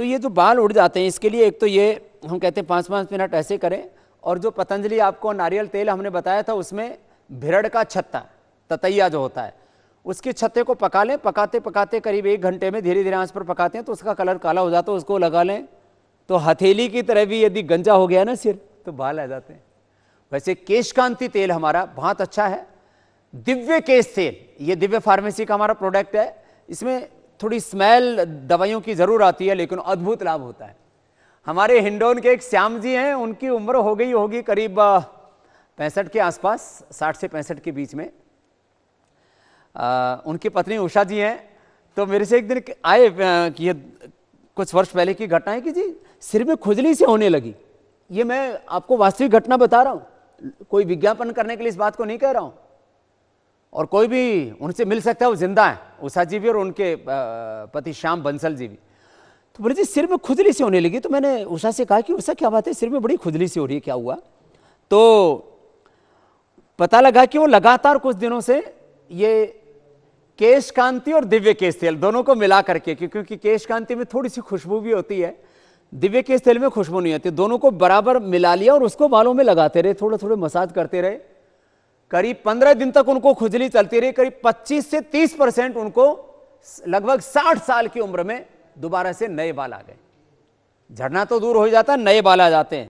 तो ये जो बाल उड़ जाते हैं इसके लिए एक तो ये हम कहते हैं पाँच पाँच मिनट ऐसे करें और जो पतंजलि आपको नारियल तेल हमने बताया था उसमें भिड़ का छत्ता ततैया जो होता है उसके छत्ते को पका लें पकाते पकाते करीब एक घंटे में धीरे धीरे आंच पर पकाते हैं तो उसका कलर काला हो जाता है उसको लगा लें तो हथेली की तरह भी यदि गंजा हो गया ना सिर तो बाल आ जाते हैं वैसे केशकांति तेल हमारा बहुत अच्छा है दिव्य केश तेल ये दिव्य फार्मेसी का हमारा प्रोडक्ट है इसमें थोड़ी स्मेल दवाइयों की ज़रूर आती है लेकिन अद्भुत लाभ होता है हमारे हिंडोन के एक श्याम जी हैं उनकी उम्र हो गई होगी करीब पैंसठ के आसपास साठ से पैंसठ के बीच में आ, उनकी पत्नी उषा जी हैं तो मेरे से एक दिन आए कि ये कुछ वर्ष पहले की घटना है कि जी सिर में खुजली से होने लगी ये मैं आपको वास्तविक घटना बता रहा हूँ कोई विज्ञापन करने के लिए इस बात को नहीं कह रहा हूँ और कोई भी उनसे मिल सकता है वो जिंदा है उषा जी भी और उनके पति श्याम बंसल जी भी तो बोले जी सिर में खुजली सी होने लगी तो मैंने उषा से कहा कि उषा क्या बात है सिर में बड़ी खुजली सी हो रही है क्या हुआ तो पता लगा कि वो लगातार कुछ दिनों से ये केश कांति और दिव्य केश तेल दोनों को मिला करके क्योंकि केश कांति में थोड़ी सी खुशबू भी होती है दिव्य केश तेल में खुशबू नहीं होती दोनों को बराबर मिला लिया और उसको बालों में लगाते रहे थोड़ा थोड़े मसाज करते रहे करीब 15 दिन तक उनको खुजली चलती रही करीब 25 से 30 परसेंट उनको लगभग 60 साल की उम्र में दोबारा से नए बाल आ गए झरना तो दूर हो जाता है नए बाल आ जाते हैं